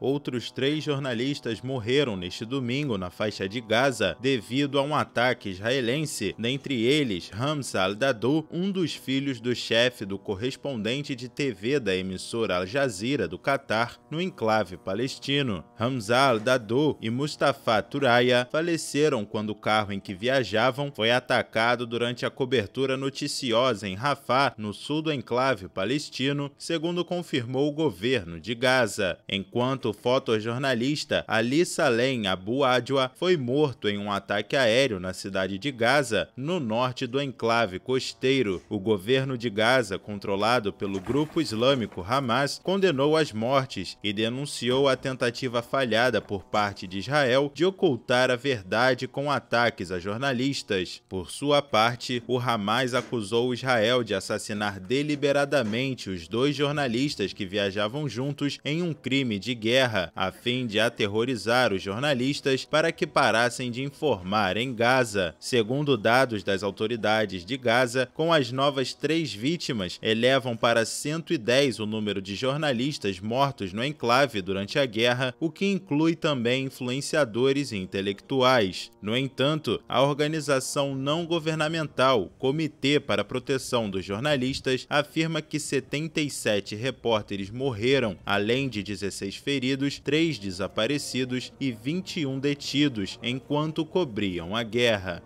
Outros três jornalistas morreram neste domingo na faixa de Gaza devido a um ataque israelense, dentre eles Hamza al-Dadu, um dos filhos do chefe do correspondente de TV da emissora Al Jazeera do Catar, no enclave palestino. Hamza al-Dadu e Mustafa Turaya faleceram quando o carro em que viajavam foi atacado durante a cobertura noticiosa em Rafah, no sul do enclave palestino, segundo confirmou o governo de Gaza. Enquanto o fotojornalista Ali Salem Abu Adwa foi morto em um ataque aéreo na cidade de Gaza, no norte do enclave costeiro. O governo de Gaza, controlado pelo grupo islâmico Hamas, condenou as mortes e denunciou a tentativa falhada por parte de Israel de ocultar a verdade com ataques a jornalistas. Por sua parte, o Hamas acusou Israel de assassinar deliberadamente os dois jornalistas que viajavam juntos em um crime de guerra Inglaterra, a fim de aterrorizar os jornalistas para que parassem de informar em Gaza. Segundo dados das autoridades de Gaza, com as novas três vítimas, elevam para 110 o número de jornalistas mortos no enclave durante a guerra, o que inclui também influenciadores e intelectuais. No entanto, a organização não governamental Comitê para a Proteção dos Jornalistas afirma que 77 repórteres morreram, além de 16 feridos feridos, três desaparecidos e 21 detidos enquanto cobriam a guerra.